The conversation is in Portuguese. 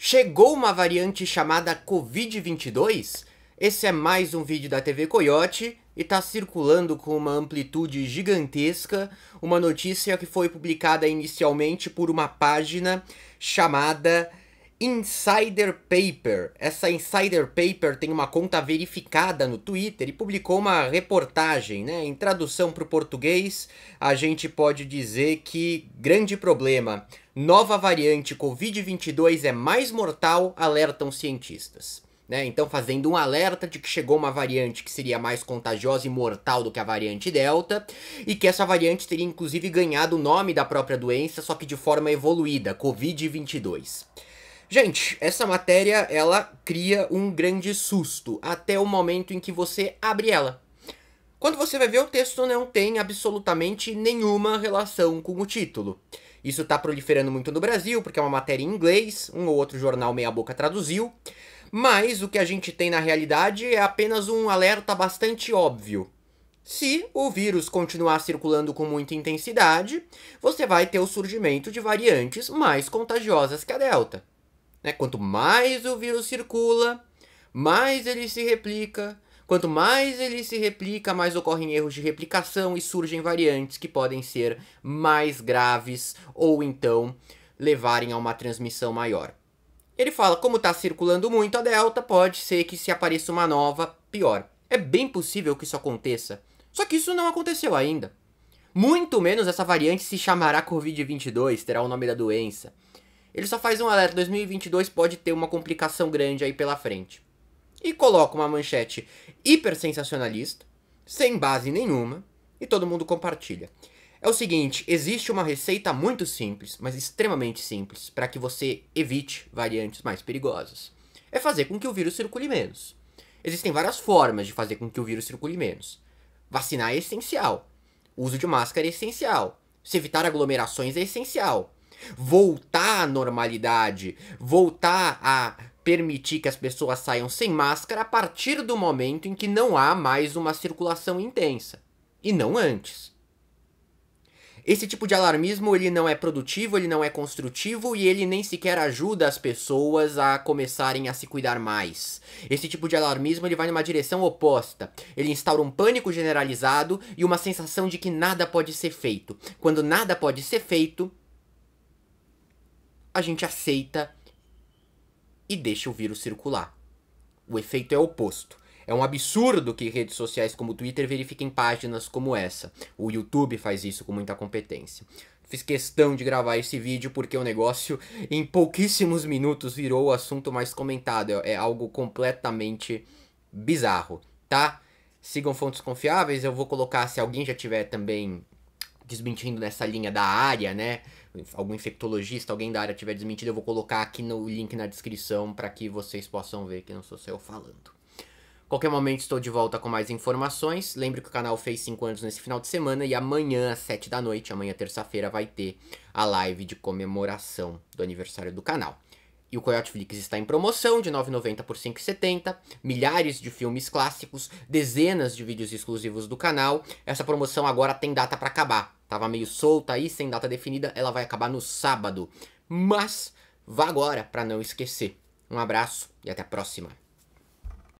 Chegou uma variante chamada Covid-22? Esse é mais um vídeo da TV Coyote e está circulando com uma amplitude gigantesca uma notícia que foi publicada inicialmente por uma página chamada Insider Paper. Essa Insider Paper tem uma conta verificada no Twitter e publicou uma reportagem, né? Em tradução para o português, a gente pode dizer que grande problema. Nova variante Covid-22 é mais mortal, alertam cientistas. Né? Então, fazendo um alerta de que chegou uma variante que seria mais contagiosa e mortal do que a variante Delta, e que essa variante teria inclusive ganhado o nome da própria doença, só que de forma evoluída, Covid-22. Gente, essa matéria ela cria um grande susto até o momento em que você abre ela. Quando você vai ver o texto não tem absolutamente nenhuma relação com o título. Isso está proliferando muito no Brasil, porque é uma matéria em inglês, um ou outro jornal meia boca traduziu, mas o que a gente tem na realidade é apenas um alerta bastante óbvio. Se o vírus continuar circulando com muita intensidade, você vai ter o surgimento de variantes mais contagiosas que a Delta. Né? Quanto mais o vírus circula, mais ele se replica. Quanto mais ele se replica, mais ocorrem erros de replicação e surgem variantes que podem ser mais graves ou então levarem a uma transmissão maior. Ele fala, como está circulando muito a delta, pode ser que se apareça uma nova pior. É bem possível que isso aconteça. Só que isso não aconteceu ainda. Muito menos essa variante se chamará Covid-22, terá o nome da doença. Ele só faz um alerta: 2022 pode ter uma complicação grande aí pela frente. E coloca uma manchete hiper sensacionalista, sem base nenhuma, e todo mundo compartilha. É o seguinte: existe uma receita muito simples, mas extremamente simples, para que você evite variantes mais perigosas. É fazer com que o vírus circule menos. Existem várias formas de fazer com que o vírus circule menos. Vacinar é essencial. uso de máscara é essencial. Se evitar aglomerações é essencial voltar à normalidade, voltar a permitir que as pessoas saiam sem máscara a partir do momento em que não há mais uma circulação intensa e não antes. Esse tipo de alarmismo ele não é produtivo, ele não é construtivo e ele nem sequer ajuda as pessoas a começarem a se cuidar mais. Esse tipo de alarmismo ele vai numa direção oposta. Ele instaura um pânico generalizado e uma sensação de que nada pode ser feito. Quando nada pode ser feito, a gente aceita e deixa o vírus circular. O efeito é oposto. É um absurdo que redes sociais como o Twitter verifiquem páginas como essa. O YouTube faz isso com muita competência. Fiz questão de gravar esse vídeo porque o negócio, em pouquíssimos minutos, virou o assunto mais comentado. É algo completamente bizarro, tá? Sigam fontes confiáveis, eu vou colocar se alguém já tiver também desmentindo nessa linha da área, né? Algum infectologista, alguém da área tiver desmentido, eu vou colocar aqui no link na descrição para que vocês possam ver que não sou eu falando. Qualquer momento estou de volta com mais informações. Lembre que o canal fez 5 anos nesse final de semana e amanhã às 7 da noite, amanhã terça-feira, vai ter a live de comemoração do aniversário do canal. E o Coyote Flix está em promoção de 9,90 por 5,70, milhares de filmes clássicos, dezenas de vídeos exclusivos do canal. Essa promoção agora tem data para acabar. Tava meio solta aí, sem data definida, ela vai acabar no sábado. Mas vá agora para não esquecer. Um abraço e até a próxima.